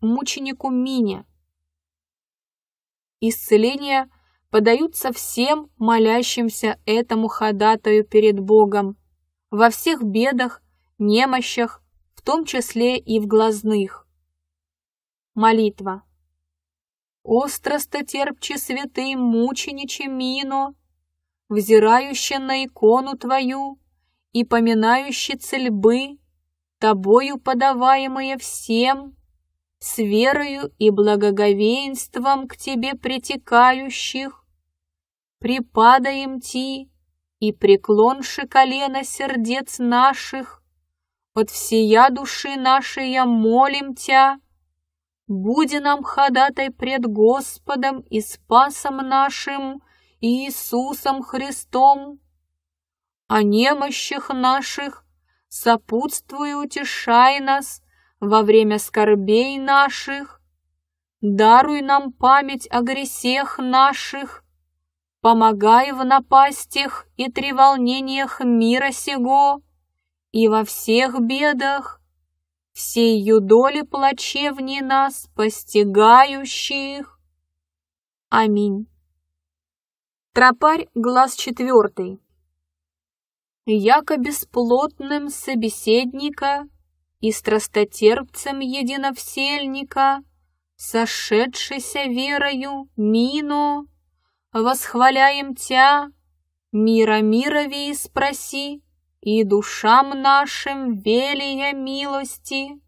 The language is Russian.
мученику Мине. Исцеление подаются всем молящимся этому ходатаю перед Богом, во всех бедах, немощах, в том числе и в глазных. Молитва. «О страстотерпче святый мучениче Мино, взирающий на икону Твою и поминающий цельбы, Тобою подаваемые всем, с верою и благоговейством к тебе притекающих, припадаем ти и преклонши колено сердец наших, от всея души нашей я молим Тя, буди нам ходатай пред Господом и Спасом нашим, Иисусом Христом. О немощах наших сопутствуй и утешай нас, во время скорбей наших, даруй нам память о гресех наших, помогай в напастях и треволнениях мира сего и во всех бедах, всею доли плачевни нас, постигающих. Аминь. Тропарь, глаз четвертый. Яко бесплотным собеседника и страстотерпцем единовсельника, сошедшейся верою Мино, восхваляем Тя, мира мирови и спроси, и душам нашим велия милости.